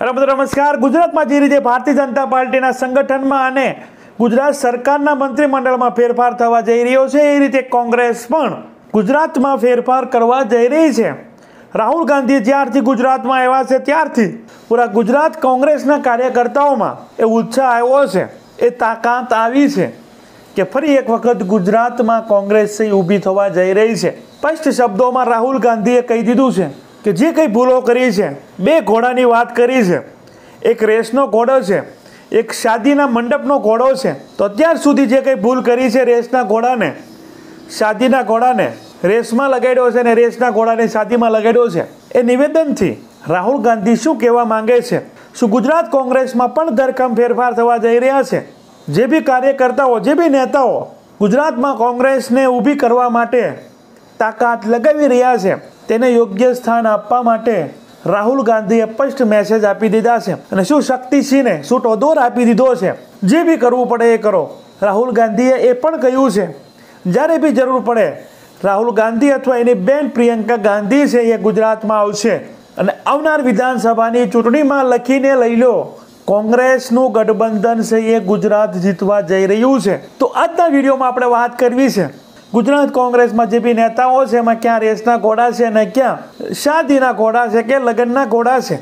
અને મિત્રો નમસ્કાર ગુજરાતમાં જે રીતે ભારતીય જનતા પાર્ટીના સંગઠનમાં અને ગુજરાત સરકારના મંત્રીમંડળમાં ફેરફાર થવા જઈ રહ્યો છે એ રીતે કોંગ્રેસ પણ ગુજરાતમાં ફેરફાર કરવા જઈ રહી છે રાહુલ ગાંધી જ્યારથી ગુજરાતમાં આવ્યા છે ત્યારથી પૂરા ગુજરાત કોંગ્રેસના કાર્યકર્તાઓમાં એ ઉત્સાહ આવ્યો છે એ તાકાત આવી છે કે ફરી એક વખત ગુજરાતમાં કોંગ્રેસ ઊભી થવા જઈ રહી છે સ્પષ્ટ શબ્દોમાં રાહુલ ગાંધીએ કહી દીધું છે કે જે કંઈ ભૂલો કરી છે બે ઘોડાની વાત કરી છે એક રેસનો ઘોડો છે એક શાદીના મંડપનો ઘોડો છે તો અત્યાર સુધી જે કંઈ ભૂલ કરી છે રેસના ઘોડાને શાદીના ઘોડાને રેસમાં લગાડ્યો છે અને રેસના ઘોડાને શાદીમાં લગાડ્યો છે એ નિવેદનથી રાહુલ ગાંધી શું કહેવા માંગે છે શું ગુજરાત કોંગ્રેસમાં પણ ધરખમ ફેરફાર થવા જઈ રહ્યા છે જે બી કાર્યકર્તાઓ જે બી નેતાઓ ગુજરાતમાં કોંગ્રેસને ઊભી કરવા માટે તાકાત લગાવી રહ્યા છે તેને યોગ્ય સ્થાન આપવા માટે રાહુલ ગાંધીએ સ્પષ્ટ મેસેજ આપી દીધા છે અને શું શક્તિસિંહને શું ટોદોર આપી દીધો છે જે બી કરવું પડે એ કરો રાહુલ ગાંધીએ એ પણ કહ્યું છે જ્યારે બી જરૂર પડે રાહુલ ગાંધી અથવા એની બેન પ્રિયંકા ગાંધી છે એ ગુજરાતમાં આવશે અને આવનાર વિધાનસભાની ચૂંટણીમાં લખીને લઈ લો કોંગ્રેસનું ગઠબંધન છે એ ગુજરાત જીતવા જઈ રહ્યું છે તો આજના વિડીયોમાં આપણે વાત કરવી છે ગુજરાત કોંગ્રેસમાં જે બી નેતાઓ છે એમાં ક્યાં રેસના ઘોડા છે ને ક્યાં શાદીના ઘોડા છે કે લગ્નના ઘોડા છે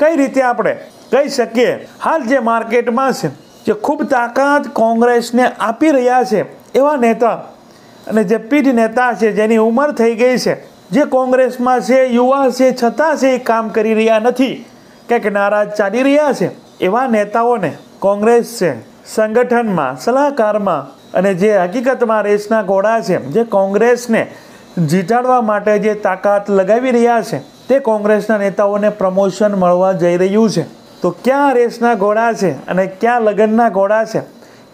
કઈ રીતે આપણે કહી શકીએ હાલ જે માર્કેટમાં છે જે ખૂબ તાકાત કોંગ્રેસને આપી રહ્યા છે એવા નેતા અને જે પીઢ નેતા છે જેની ઉંમર થઈ ગઈ છે જે કોંગ્રેસમાં છે યુવા છે છતાં છે એ કામ કરી રહ્યા નથી કંઈક નારાજ ચાલી રહ્યા છે એવા નેતાઓને કોંગ્રેસ છે સંગઠનમાં સલાહકારમાં અને જે હકીકતમાં રેસના ઘોડા છે જે કોંગ્રેસને જીતાડવા માટે જે તાકાત લગાવી રહ્યા છે તે કોંગ્રેસના નેતાઓને પ્રમોશન મળવા જઈ રહ્યું છે તો ક્યાં રેસના ઘોડા છે અને ક્યાં લગ્નના ઘોડા છે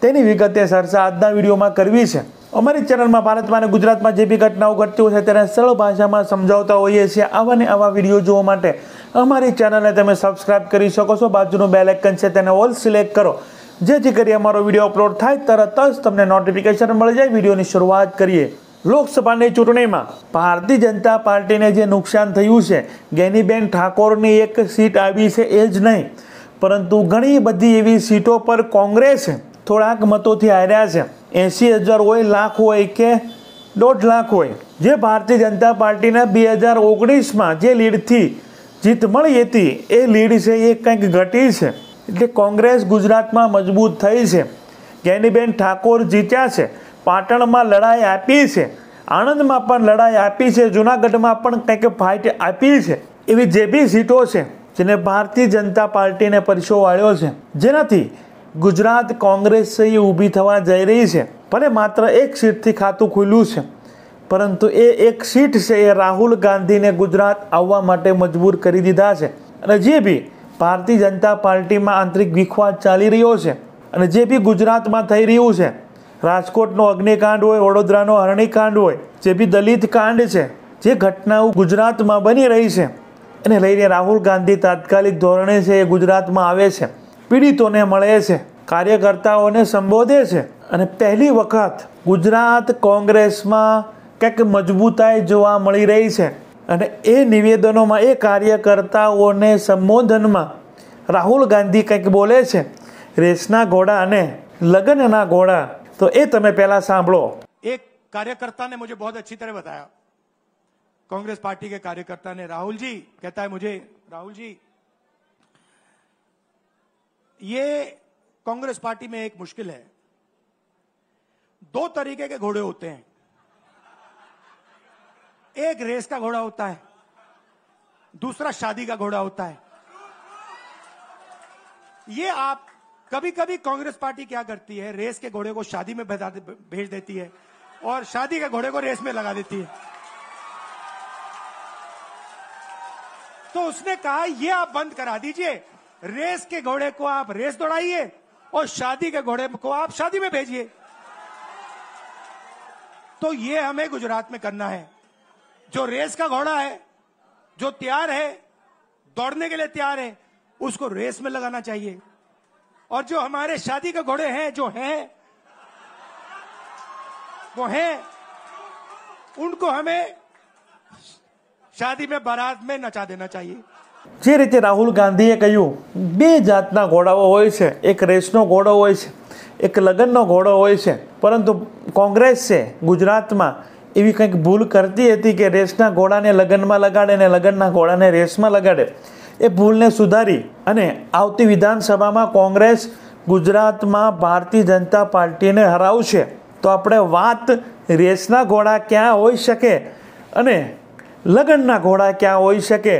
તેની વિગતે ચર્ચા આજના વિડીયોમાં કરવી છે અમારી ચેનલમાં ભારતમાં અને ગુજરાતમાં જે બી ઘટનાઓ ઘટતી હોય છે તેને સરળ ભાષામાં સમજાવતા હોઈએ છીએ આવા ને આવા વિડીયો જોવા માટે અમારી ચેનલને તમે સબસ્ક્રાઈબ કરી શકો છો બાજુનું બેલેકન છે તેને ઓલ સિલેક્ટ કરો જેથી કરી અમારો વિડીયો અપલોડ થાય તરત જ તમને નોટિફિકેશન મળી જાય વિડીયોની શરૂઆત કરીએ લોકસભાની ચૂંટણીમાં ભારતીય જનતા પાર્ટીને જે નુકસાન થયું છે ગેનીબેન ઠાકોરની એક સીટ આવી છે એ જ નહીં પરંતુ ઘણી બધી એવી સીટો પર કોંગ્રેસ થોડાક મતોથી હાર્યા છે એંસી હજાર હોય લાખ હોય કે દોઢ લાખ હોય જે ભારતીય જનતા પાર્ટીને બે હજાર ઓગણીસમાં જે લીડથી જીત મળી હતી એ લીડ છે એ કંઈક ઘટી છે એટલે કોંગ્રેસ ગુજરાતમાં મજબૂત થઈ છે જ્ઞાનીબેન ઠાકોર જીત્યા છે પાટણમાં લડાઈ આપી છે આણંદમાં પણ લડાઈ આપી છે જુનાગઢમાં પણ કંઈક ફાઇટ આપી છે એવી જે બી સીટો છે જેને ભારતીય જનતા પાર્ટીને પરસો વાળ્યો છે જેનાથી ગુજરાત કોંગ્રેસ એ ઊભી થવા જઈ રહી છે ભલે માત્ર એક સીટથી ખાતું ખુલ્યું છે પરંતુ એ એક સીટ છે એ રાહુલ ગાંધીને ગુજરાત આવવા માટે મજબૂર કરી દીધા છે અને જે બી ભારતીય જનતા પાર્ટીમાં આંતરિક વિખવાદ ચાલી રહ્યો છે અને જે બી ગુજરાતમાં થઈ રહ્યું છે રાજકોટનો અગ્નિકાંડ હોય વડોદરાનો હરણીકાંડ હોય જે બી દલિત કાંડ છે જે ઘટનાઓ ગુજરાતમાં બની રહી છે એને લઈને રાહુલ ગાંધી તાત્કાલિક ધોરણે છે એ ગુજરાતમાં આવે છે પીડિતોને મળે છે કાર્યકર્તાઓને સંબોધે છે અને પહેલી વખત ગુજરાત કોંગ્રેસમાં કંઈક મજબૂતાઈ જોવા મળી રહી છે અને એ નિવેદનોમાં એ કાર્યકર્તાઓને સંબોધનમાં રાહુલ ગાંધી કઈક બોલે છે રેસના ઘોડા અને લગનના ઘોડા તો એ તમે પહેલા સાંભળો એક કાર્યકર્તાને મને બહુત સારી રીતે બતાયા કોંગ્રેસ પાર્ટી કે કાર્યકર્તાને રાહુલજી કહેતા હુજે રાહુલજી યે કોંગ્રેસ પાર્ટી મે એક મુશ્કેલ હે દો તરીકે કે ઘોડે હોતે હે एक रेस का घोड़ा होता है दूसरा शादी का घोड़ा होता है ये आप कभी कभी कांग्रेस पार्टी क्या करती है रेस के घोड़े को शादी में भेज देती है और शादी के घोड़े को रेस में लगा देती है तो उसने कहा ये आप बंद करा दीजिए रेस के घोड़े को आप रेस दौड़ाइए और शादी के घोड़े को आप शादी में भेजिए तो ये हमें गुजरात में करना है जो रेस का घोड़ा है जो तैयार है दौड़ने के लिए तैयार है उसको रेस में लगाना चाहिए और जो हमारे शादी के घोड़े हैं जो हैं वो हैं उनको हमें शादी में बारात में नचा देना चाहिए जी रीते राहुल गांधी कहू બે જાતના ઘોડાઓ હોય एक रेस ना घोड़ो हो છે એક લગ્નનો ઘોડો હોય છે પરંતુ કોંગ્રેસ છે ગુજરાતમાં એવી કંઈક ભૂલ કરતી હતી કે રેસના ઘોડાને લગ્નમાં લગાડે ને લગ્નના ઘોડાને રેસમાં લગાડે એ ભૂલને સુધારી અને આવતી વિધાનસભામાં કોંગ્રેસ ગુજરાતમાં ભારતીય જનતા પાર્ટીને હરાવશે તો આપણે વાત રેસના ઘોડા ક્યાં હોઈ શકે અને લગ્નના ઘોડા ક્યાં હોઈ શકે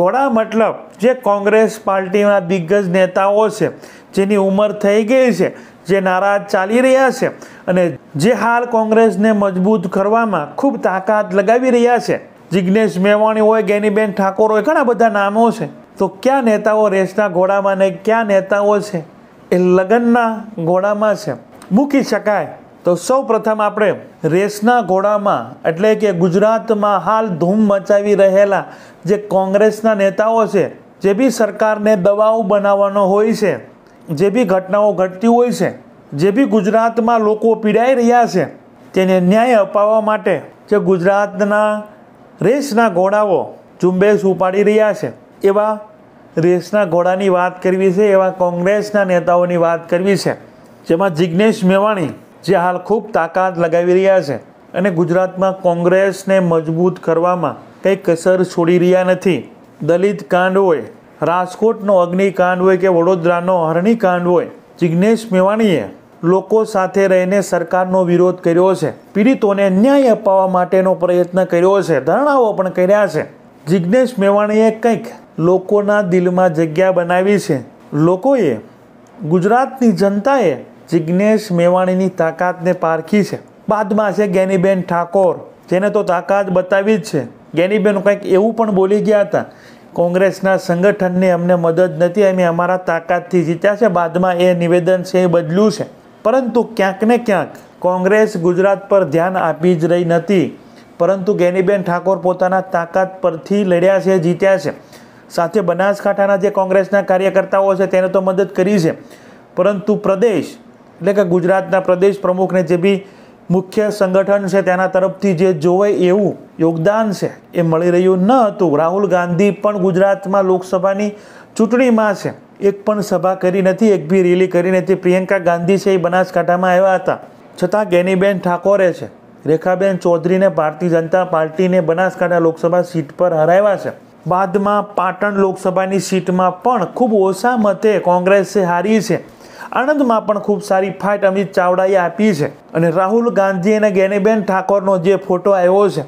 ઘોડા મતલબ જે કોંગ્રેસ પાર્ટીના દિગ્ગજ નેતાઓ છે જેની ઉંમર થઈ ગઈ છે જે નારા ચાલી રહ્યા છે અને જે હાલ કોંગ્રેસને મજબૂત કરવામાં ખૂબ તાકાત લગાવી રહ્યા છે જિજ્ઞેશ મેવાણી હોય ગેનીબેન ઠાકોર હોય ઘણા બધા નામો છે તો કયા નેતાઓ રેસના ઘોડામાં ને કયા નેતાઓ છે એ લગ્નના ઘોડામાં છે મૂકી શકાય તો સૌ પ્રથમ આપણે રેસના ઘોડામાં એટલે કે ગુજરાતમાં હાલ ધૂમ મચાવી રહેલા જે કોંગ્રેસના નેતાઓ છે જે બી સરકારને દવાઓ બનાવવાનો હોય છે જે બી ઘટનાઓ ઘટતી હોય છે જે બી ગુજરાતમાં લોકો પીડાઈ રહ્યા છે તેને ન્યાય અપાવવા માટે જે ગુજરાતના રેસના ઘોડાઓ ઝુંબેશ ઉપાડી રહ્યા છે એવા રેસના ઘોડાની વાત કરવી છે એવા કોંગ્રેસના નેતાઓની વાત કરવી છે જેમાં જિજ્ઞેશ મેવાણી જે હાલ ખૂબ તાકાત લગાવી રહ્યા છે અને ગુજરાતમાં કોંગ્રેસને મજબૂત કરવામાં કંઈ કસર છોડી રહ્યા નથી દલિત કાંડ હોય રાજકોટનો અગ્નિકાંડ હોય કે વડોદરાનો હરણીકાંડ હોય જિજ્ઞેશ મેવાણીએ લોકો સાથે રહીને સરકારનો વિરોધ કર્યો છે પીડિતોને ન્યાય અપાવવા માટેનો પ્રયત્ન કર્યો છે ધરણાઓ પણ કર્યા છે જિજ્ઞેશ મેવાણીએ કંઈક લોકોના દિલમાં જગ્યા બનાવી છે લોકોએ ગુજરાતની જનતાએ જિજ્ઞેશ મેવાણીની તાકાતને પારખી છે બાદમાં છે જ્ઞાનીબેન ઠાકોર જેને તો તાકાત બતાવી જ છે ગેનીબેન કંઈક એવું પણ બોલી ગયા હતા કોંગ્રેસના સંગઠનને અમને મદદ નથી અમે અમારા તાકાતથી જીત્યા છે બાદમાં એ નિવેદન છે એ બદલ્યું છે પરંતુ ક્યાંક ને ક્યાંક કોંગ્રેસ ગુજરાત પર ધ્યાન આપી જ રહી નથી પરંતુ ગેનીબેન ઠાકોર પોતાના તાકાત પરથી લડ્યા છે જીત્યા છે સાથે બનાસકાંઠાના જે કોંગ્રેસના કાર્યકર્તાઓ છે તેને તો મદદ કરી છે પરંતુ પ્રદેશ એટલે કે ગુજરાતના પ્રદેશ પ્રમુખને જે બી મુખ્ય સંગઠન છે તેના તરફથી જે જોવે એવું યોગદાન છે એ મળી રહ્યું ન હતું રાહુલ ગાંધી પણ ગુજરાતમાં લોકસભાની ચૂંટણીમાં છે એક પણ સભા કરી નથી એક બી રેલી કરી નથી પ્રિયંકા ગાંધી છે એ બનાસકાંઠામાં આવ્યા હતા છતાં ગેનીબેન ઠાકોરે છે રેખાબેન ચૌધરીને ભારતીય જનતા પાર્ટીને બનાસકાંઠા લોકસભા સીટ પર હરાવ્યા છે બાદમાં પાટણ લોકસભાની સીટમાં પણ ખૂબ ઓછા મતે કોંગ્રેસે હારી છે આણંદમાં પણ ખૂબ સારી ફાઇટ અમિત ચાવડાએ આપી છે અને રાહુલ ગાંધી અને ગેનીબેન ઠાકોરનો જે ફોટો આવ્યો છે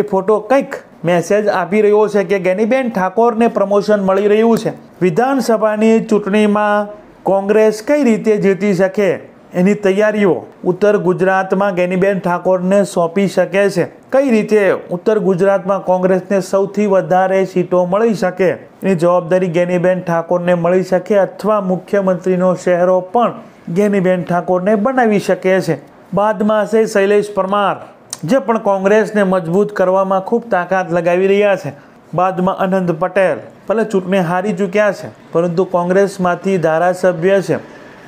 એ ફોટો કંઈક મેસેજ આપી રહ્યો છે કે ગેનીબેન ઠાકોરને પ્રમોશન મળી રહ્યું છે વિધાનસભાની ચૂંટણીમાં કોંગ્રેસ કઈ રીતે જીતી શકે એની તૈયારીઓ ઉત્તર ગુજરાતમાં ગેનીબેન ઠાકોરને સોંપી શકે છે કઈ રીતે ઉત્તર ગુજરાતમાં કોંગ્રેસને સૌથી વધારે સીટો મળી શકે એની જવાબદારી ગેનીબેન ઠાકોરને મળી શકે અથવા મુખ્યમંત્રીનો શહેરો પણ ગેનીબેન ઠાકોરને બનાવી શકે છે બાદમાં હશે શૈલેષ પરમાર જે પણ કોંગ્રેસને મજબૂત કરવામાં ખૂબ તાકાત લગાવી રહ્યા છે બાદમાં અનંત પટેલ ભલે ચૂંટણી હારી ચૂક્યા છે પરંતુ કોંગ્રેસમાંથી ધારાસભ્ય છે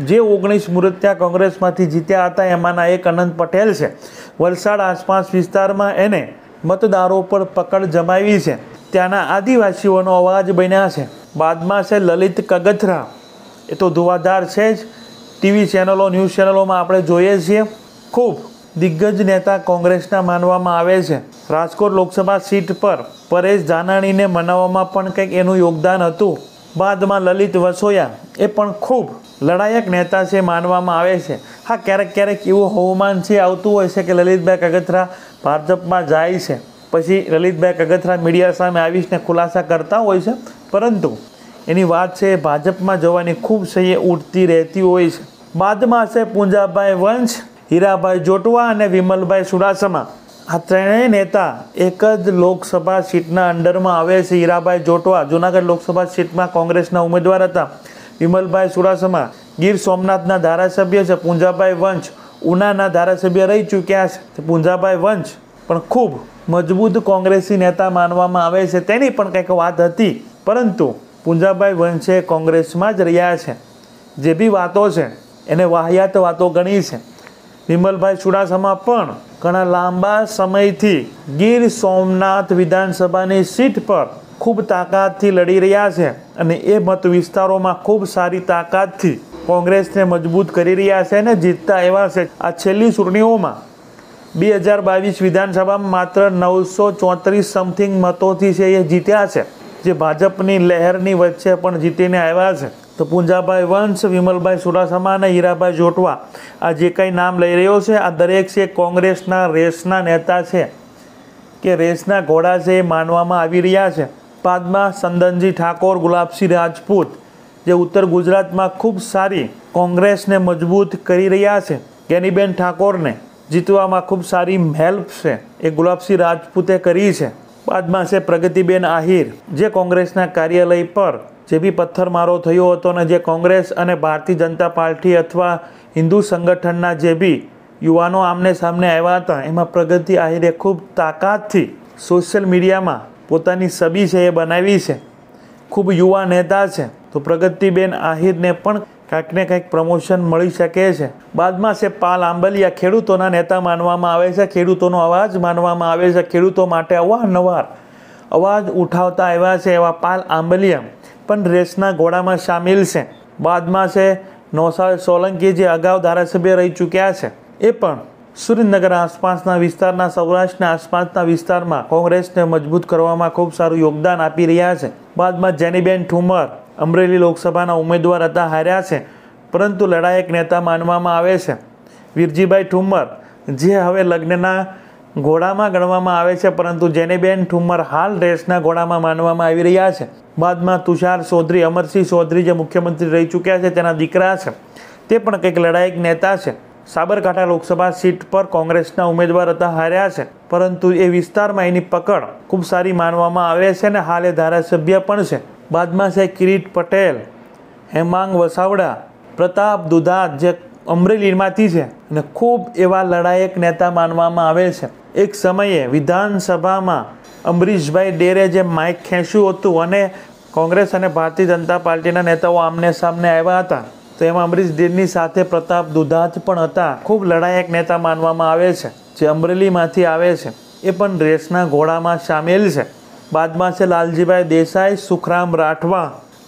જે ઓગણીસ મુહૂર્ત ત્યાં કોંગ્રેસમાંથી જીત્યા હતા એમાંના એક અનંત પટેલ છે વલસાડ આસપાસ વિસ્તારમાં એને મતદારો પર પકડ જમાવી છે ત્યાંના આદિવાસીઓનો અવાજ બન્યા છે બાદમાં છે લલિત કગથરા એ તો ધુવાધાર છે જ ટીવી ચેનલો ન્યૂઝ ચેનલોમાં આપણે જોઈએ છીએ ખૂબ દિગ્ગજ નેતા કોંગ્રેસના માનવામાં આવે છે રાજકોટ લોકસભા સીટ પર પરેશ ધાનાણીને મનાવવામાં પણ કંઈક એનું યોગદાન હતું બાદમાં લલિત વસોયા એ પણ ખૂબ લડાયક નેતા છે માનવામાં આવે છે હા ક્યારેક ક્યારેક એવું હવામાન છે આવતું હોય છે કે લલિતભાઈ કગથરા ભાજપમાં જાય છે પછી લલિતભાઈ કગથરા મીડિયા સામે આવીશને ખુલાસા કરતા હોય છે પરંતુ એની વાત છે ભાજપમાં જવાની ખૂબ સહી ઉઠતી રહેતી હોય છે બાદમાં છે પૂંજાભાઈ વંશ હીરાભાઈ જોટવા અને વિમલભાઈ સુડાસમા આ ત્રણેય નેતા એક જ લોકસભા સીટના અંડરમાં આવે છે હીરાભાઈ જોટવા જુનાગઢ લોકસભા સીટમાં કોંગ્રેસના ઉમેદવાર હતા વિમલભાઈ ચુડાસમા ગીર સોમનાથના ધારાસભ્ય છે પૂંજાભાઈ વંશ ઉનાના ધારાસભ્ય રહી ચૂક્યા છે પૂંજાભાઈ વંશ પણ ખૂબ મજબૂત કોંગ્રેસી નેતા માનવામાં આવે છે તેની પણ કંઈક વાત હતી પરંતુ પૂંજાભાઈ વંશે કોંગ્રેસમાં જ રહ્યા છે જે બી વાતો છે એને વાહિયાત વાતો ગણી છે વિમલભાઈ ચુડાસમા પણ ઘણા લાંબા સમયથી ગીર સોમનાથ વિધાનસભાની સીટ પર ખૂબ તાકાતથી લડી રહ્યા છે અને એ મત વિસ્તારોમાં ખૂબ સારી તાકાતથી કોંગ્રેસને મજબૂત કરી રહ્યા છે અને જીતતા એવા છે આ છેલ્લી ચૂંટણીઓમાં બે હજાર બાવીસ વિધાનસભામાં માત્ર નવસો ચોત્રીસ સમથિંગ મતોથી છે એ જીત્યા છે જે ભાજપની લહેરની વચ્ચે પણ જીતીને આવ્યા છે તો પૂંજાભાઈ વંશ વિમલભાઈ સુરાસમા અને હીરાભાઈ જોટવા આ જે કંઈ નામ લઈ રહ્યો છે આ દરેક છે કોંગ્રેસના રેસના નેતા છે કે રેસના ઘોડા છે એ માનવામાં આવી રહ્યા છે બાદમાં સંદનજી ઠાકોર ગુલાબસિંહ રાજપૂત જે ઉત્તર ગુજરાતમાં ખૂબ સારી કોંગ્રેસને મજબૂત કરી રહ્યા છે કેનીબેન ઠાકોરને જીતવામાં ખૂબ સારી હેલ્પ છે એ ગુલાબસિંહ રાજપૂતે કરી છે બાદમાં છે પ્રગતિબેન આહિર જે કોંગ્રેસના કાર્યાલય પર જે બી પથ્થરમારો થયો હતો ને જે કોંગ્રેસ અને ભારતીય જનતા પાર્ટી અથવા હિન્દુ સંગઠનના જે બી યુવાનો આમને સામને આવ્યા હતા એમાં પ્રગતિ આહિરે ખૂબ તાકાતથી સોશિયલ મીડિયામાં પોતાની સબી છે એ બનાવી છે ખૂબ યુવા નેતા છે તો પ્રગતિબેન આહિરને પણ કાંઈક ને કાંઈક પ્રમોશન મળી શકે છે બાદમાં છે પાલ આંબલિયા ખેડૂતોના નેતા માનવામાં આવે છે ખેડૂતોનો અવાજ માનવામાં આવે છે ખેડૂતો માટે અવારનવાર અવાજ ઉઠાવતા આવ્યા છે એવા પાલ આંબલિયા પણ રેસના ઘોડામાં સામેલ છે બાદમાં છે નૌસાદ સોલંકી જે અગાઉ ધારાસભ્ય રહી ચૂક્યા છે એ પણ સુરેન્દ્રનગર આસપાસના વિસ્તારના સૌરાષ્ટ્રના આસપાસના વિસ્તારમાં કોંગ્રેસને મજબૂત કરવામાં ખૂબ સારું યોગદાન આપી રહ્યા છે બાદમાં જેનીબેન ઠુમર અમરેલી લોકસભાના ઉમેદવાર હતા હાર્યા છે પરંતુ લડાયક નેતા માનવામાં આવે છે વિરજીભાઈ ઠુમર જે હવે લગ્નના ઘોડામાં ગણવામાં આવે છે પરંતુ જેનીબેન ઠુમર હાલ રેસના ઘોડામાં માનવામાં આવી રહ્યા છે બાદમાં તુષાર ચૌધરી અમરસિંહ ચૌધરી જે મુખ્યમંત્રી રહી ચૂક્યા છે તેના દીકરા છે તે પણ કંઈક લડાયક નેતા છે સાબરકાંઠા લોકસભા સીટ પર કોંગ્રેસના ઉમેદવાર હતા હાર્યા છે પરંતુ એ વિસ્તારમાં એની પકડ ખૂબ સારી માનવામાં આવે છે અને હાલે ધારાસભ્ય પણ છે બાદમાં છે કિરીટ પટેલ હેમાંગ વસાવડા પ્રતાપ દુધાત જે અમરેલીમાંથી છે અને ખૂબ એવા લડાયક નેતા માનવામાં આવે છે એક સમયે વિધાનસભામાં અમરીશભાઈ ડેરે જે માઇક ખેંચ્યું હતું અને કોંગ્રેસ અને ભારતીય જનતા પાર્ટીના નેતાઓ આમને સામને આવ્યા હતા તો એમાં અમરીશ ડેરની સાથે પ્રતાપ દુધાત પણ હતા ખૂબ લડાયક નેતા માનવામાં આવે છે જે અમરેલીમાંથી આવે છે એ પણ રેસના ઘોડામાં સામેલ છે બાદમાં છે લાલજીભાઈ દેસાઈ સુખરામ રાઠવા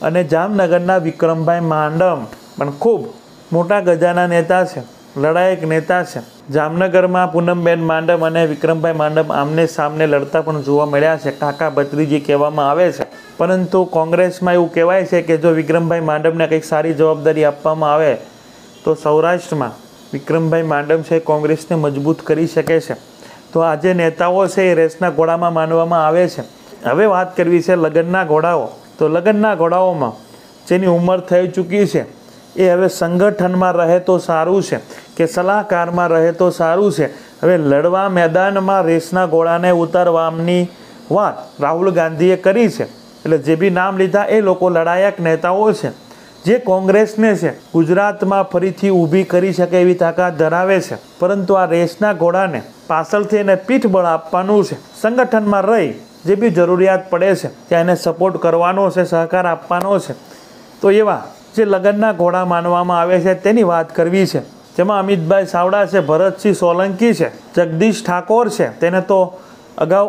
અને જામનગરના વિક્રમભાઈ માંડમ પણ ખૂબ મોટા ગજાના નેતા છે લડાયક નેતા છે જામનગરમાં પૂનમબેન માંડમ અને વિક્રમભાઈ માંડમ આમને સામને લડતા પણ જોવા મળ્યા છે કાકા ભત્રીજી કહેવામાં આવે છે પરંતુ કોંગ્રેસમાં એવું કહેવાય છે કે જો વિક્રમભાઈ માંડમને કંઈક સારી જવાબદારી આપવામાં આવે તો સૌરાષ્ટ્રમાં વિક્રમભાઈ માંડમ છે કોંગ્રેસને મજબૂત કરી શકે છે તો આ જે નેતાઓ છે એ રેસના ઘોડામાં માનવામાં આવે છે હવે વાત કરવી છે લગ્નના ઘોડાઓ તો લગ્નના ઘોડાઓમાં જેની ઉંમર થઈ ચૂકી છે એ હવે સંગઠનમાં રહે તો સારું છે કે સલાહકારમાં રહે તો સારું છે હવે લડવા મેદાનમાં રેસના ઘોડાને ઉતારવાની વાત રાહુલ ગાંધીએ કરી છે એટલે જે બી નામ લીધા એ લોકો લડાયક નેતાઓ છે જે કોંગ્રેસને છે ગુજરાતમાં ફરીથી ઊભી કરી શકે એવી તાકાત ધરાવે છે પરંતુ આ રેસના ઘોડાને પાછળથી એને પીઠબળ આપવાનું છે સંગઠનમાં રહી જે બી જરૂરિયાત પડે છે ત્યાં એને સપોર્ટ કરવાનો છે સહકાર આપવાનો છે તો એવા જે લગ્નના ઘોડા માનવામાં આવે છે તેની વાત કરવી છે જેમાં અમિતભાઈ સાવડા છે ભરતસિંહ સોલંકી છે જગદીશ ઠાકોર છે તેને તો અગાઉ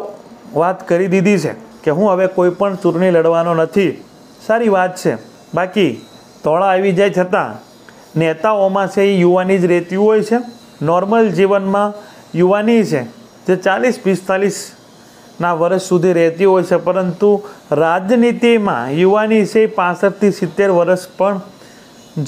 વાત કરી દીધી છે કે હું હવે કોઈ પણ ચૂંટણી લડવાનો નથી સારી વાત છે બાકી ધોળા આવી જાય છતાં નેતાઓમાં છે એ યુવાની જ રહેતી હોય છે નોર્મલ જીવનમાં યુવાની છે જે ચાલીસ પિસ્તાલીસના વર્ષ સુધી રહેતી હોય છે પરંતુ રાજનીતિમાં યુવાની છે પાસઠથી સિત્તેર વર્ષ પણ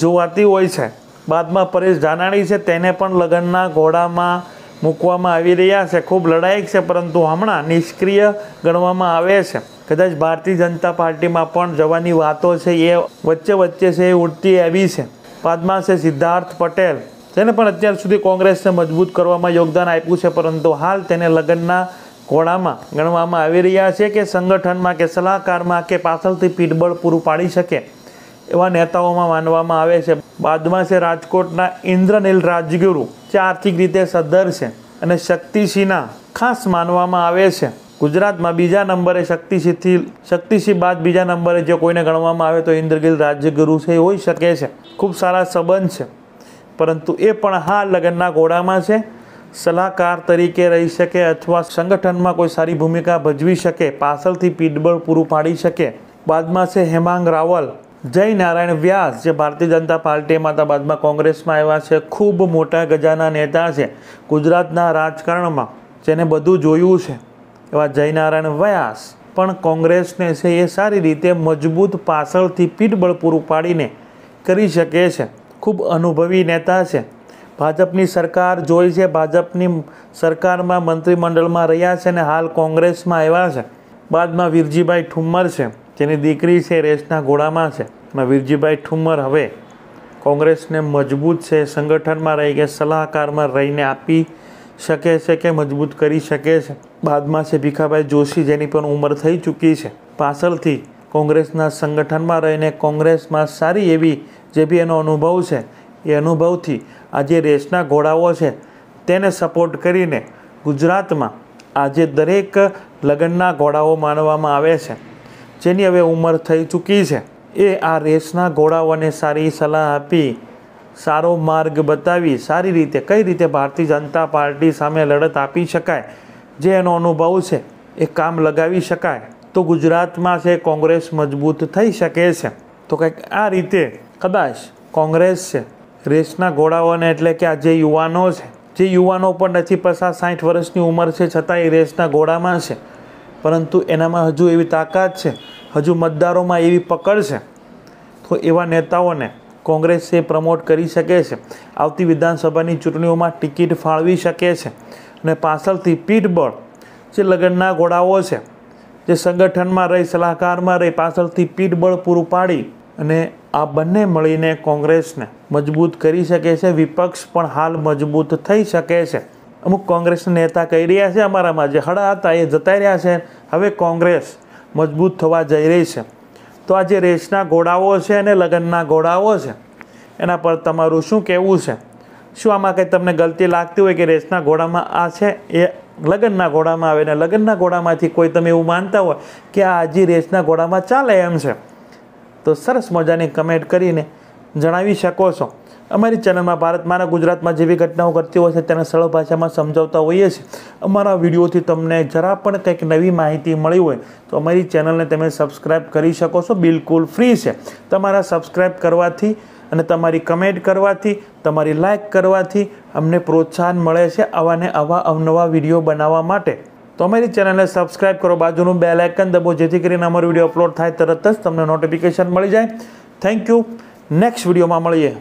જોવાતી હોય છે બાદમાં પરેશ ધાનાણી છે તેને પણ લગ્નના ઘોડામાં મૂકવામાં આવી રહ્યા છે ખૂબ લડાયક છે પરંતુ હમણાં નિષ્ક્રિય ગણવામાં આવે છે કદાચ ભારતીય જનતા પાર્ટીમાં પણ જવાની વાતો છે એ વચ્ચે વચ્ચે છે એ ઉડતી આવી છે બાદમાં છે સિદ્ધાર્થ પટેલ તેને પણ અત્યાર સુધી કોંગ્રેસને મજબૂત કરવામાં યોગદાન આપ્યું છે પરંતુ હાલ તેને લગ્નના ઘોડામાં ગણવામાં આવી રહ્યા છે કે સંગઠનમાં કે સલાહકારમાં કે પાછળથી પીઠબળ પૂરું પાડી શકે એવા નેતાઓમાં માનવામાં આવે છે બાદમાં છે રાજકોટના ઇન્દ્રનીલ રાજગુરુ જે આર્થિક રીતે સદ્ધર છે અને શક્તિસિંહના ખાસ માનવામાં આવે છે ગુજરાતમાં બીજા નંબરે શક્તિસિંહથી શક્તિસિંહ બાદ બીજા નંબરે જે કોઈને ગણવામાં આવે તો ઇન્દ્રગીલ રાજ્યગુરુ છે એ હોઈ શકે છે ખૂબ સારા સંબંધ છે પરંતુ એ પણ હા લગ્નના ઘોડામાં છે સલાહકાર તરીકે રહી શકે અથવા સંગઠનમાં કોઈ સારી ભૂમિકા ભજવી શકે પાછળથી પીઠબળ પૂરું પાડી શકે બાદમાં છે હેમાંગ રાવલ જય નારાયણ વ્યાસ જે ભારતીય જનતા પાર્ટીમાં બાદમાં કોંગ્રેસમાં આવ્યા છે ખૂબ મોટા ગજાના નેતા છે ગુજરાતના રાજકારણમાં જેને બધું જોયું છે એવા જય નારાયણ વ્યાસ પણ કોંગ્રેસને છે એ સારી રીતે મજબૂત પાછળથી પીઠબળ પૂરું પાડીને કરી શકે છે ખૂબ અનુભવી નેતા છે ભાજપની સરકાર જોઈ છે ભાજપની સરકારમાં મંત્રીમંડળમાં રહ્યા છે અને હાલ કોંગ્રેસમાં આવ્યા છે બાદમાં વીરજીભાઈ ઠુમ્મર છે જેની દીકરી છે રેસના ઘોડામાં છે એમાં વીરજીભાઈ ઠુમર હવે કોંગ્રેસને મજબૂત છે સંગઠનમાં રહી કે સલાહકારમાં રહીને આપી શકે છે કે મજબૂત કરી શકે છે બાદમાં છે ભીખાભાઈ જોશી જેની પણ ઉંમર થઈ ચૂકી છે પાછળથી કોંગ્રેસના સંગઠનમાં રહીને કોંગ્રેસમાં સારી એવી જે બી એનો અનુભવ છે એ અનુભવથી આજે રેસના ઘોડાઓ છે તેને સપોર્ટ કરીને ગુજરાતમાં આજે દરેક લગ્નના ઘોડાઓ માનવામાં આવે છે જેની હવે ઉંમર થઈ ચૂકી છે એ આ રેસના ઘોડાઓને સારી સલાહ આપી સારો માર્ગ બતાવી સારી રીતે કઈ રીતે ભારતીય જનતા પાર્ટી સામે લડત આપી શકાય જે એનો અનુભવ છે એ કામ લગાવી શકાય તો ગુજરાતમાં છે કોંગ્રેસ મજબૂત થઈ શકે છે તો કંઈક આ રીતે કદાચ કોંગ્રેસ છે રેસના ઘોડાઓને એટલે કે આ જે યુવાનો છે જે યુવાનો પણ નથી પસાર સાઠ વર્ષની ઉંમર છે છતાં એ રેસના ઘોડામાં છે પરંતુ એનામાં હજુ એવી તાકાત છે હજુ મતદારોમાં એવી પકડ છે તો એવા નેતાઓને કોંગ્રેસ એ પ્રમોટ કરી શકે છે આવતી વિધાનસભાની ચૂંટણીઓમાં ટિકિટ ફાળવી શકે છે અને પાછળથી પીઠબળ જે લગ્નના ઘોડાઓ છે જે સંગઠનમાં રહી સલાહકારમાં રહી પાછળથી પીઠબળ પૂરું પાડી અને આ બંને મળીને કોંગ્રેસને મજબૂત કરી શકે છે વિપક્ષ પણ હાલ મજબૂત થઈ શકે છે અમુક કોંગ્રેસના નેતા કહી રહ્યા છે અમારામાં જે હડા હતા એ જતા રહ્યા છે હવે કોંગ્રેસ મજબૂત થવા જઈ રહી છે તો આ જે રેસના ઘોડાઓ છે અને લગ્નના ઘોડાઓ છે એના પર તમારું શું કહેવું છે શું આમાં કંઈ તમને ગલતી લાગતી હોય કે રેસના ઘોડામાં આ છે એ લગ્નના ઘોડામાં આવે ને લગ્નના ઘોડામાંથી કોઈ તમે એવું માનતા હોય કે આ હજી રેસના ઘોડામાં ચાલે એમ છે તો સરસ મજાની કમેન્ટ કરીને જણાવી શકો છો અમારી ચેનલમાં ભારતમાં અને ગુજરાતમાં જેવી ઘટનાઓ ઘટતી હોય છે તેને સરળ ભાષામાં સમજાવતા હોઈએ છીએ અમારા વિડીયોથી તમને જરા પણ કંઈક નવી માહિતી મળી હોય તો અમારી ચેનલને તમે સબસ્ક્રાઈબ કરી શકો છો બિલકુલ ફ્રી છે તમારા સબસ્ક્રાઈબ કરવાથી અને તમારી કમેન્ટ કરવાથી તમારી લાઇક કરવાથી અમને પ્રોત્સાહન મળે છે આવાને આવા અવનવા વિડીયો બનાવવા માટે તો અમારી ચેનલને સબસ્ક્રાઇબ કરો બાજુનું બે લાઇકન દબો જેથી કરીને અમારો વિડીયો અપલોડ થાય તરત જ તમને નોટિફિકેશન મળી જાય થેન્ક યુ નેક્સ્ટ વિડીયોમાં મળીએ